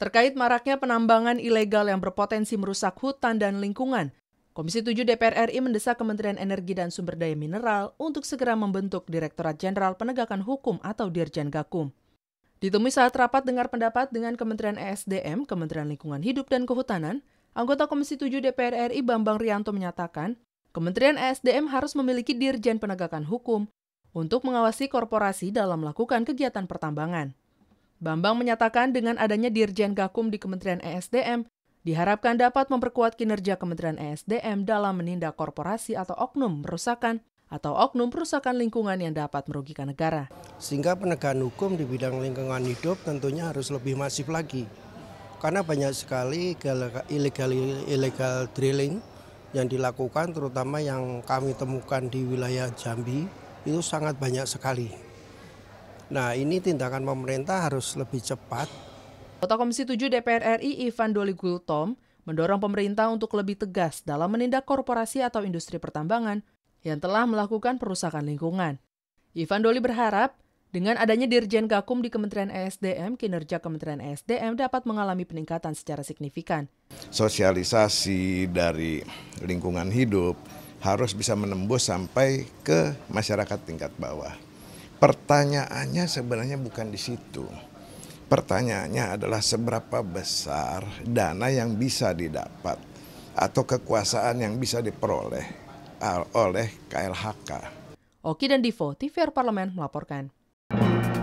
Terkait maraknya penambangan ilegal yang berpotensi merusak hutan dan lingkungan, Komisi 7 DPR RI mendesak Kementerian Energi dan Sumber Daya Mineral untuk segera membentuk Direktorat Jenderal Penegakan Hukum atau Dirjen Gakum. Ditemui saat rapat dengar pendapat dengan Kementerian ESDM, Kementerian Lingkungan Hidup dan Kehutanan, anggota Komisi 7 DPR RI Bambang Rianto menyatakan, Kementerian ESDM harus memiliki Dirjen Penegakan Hukum untuk mengawasi korporasi dalam melakukan kegiatan pertambangan. Bambang menyatakan dengan adanya Dirjen Gakum di Kementerian ESDM, diharapkan dapat memperkuat kinerja Kementerian ESDM dalam menindak korporasi atau oknum merusakan atau oknum perusakan lingkungan yang dapat merugikan negara. Sehingga penegakan hukum di bidang lingkungan hidup tentunya harus lebih masif lagi. Karena banyak sekali illegal illegal drilling, yang dilakukan terutama yang kami temukan di wilayah Jambi itu sangat banyak sekali. Nah ini tindakan pemerintah harus lebih cepat. Kota Komisi 7 DPR RI Ivan Doli Gultom mendorong pemerintah untuk lebih tegas dalam menindak korporasi atau industri pertambangan yang telah melakukan perusakan lingkungan. Ivan Doli berharap dengan adanya Dirjen Gakum di Kementerian ESDM, kinerja Kementerian ESDM dapat mengalami peningkatan secara signifikan. Sosialisasi dari lingkungan hidup harus bisa menembus sampai ke masyarakat tingkat bawah. Pertanyaannya sebenarnya bukan di situ. Pertanyaannya adalah seberapa besar dana yang bisa didapat atau kekuasaan yang bisa diperoleh ah, oleh KLHK. Oki dan Divo, TVR Parlemen melaporkan. you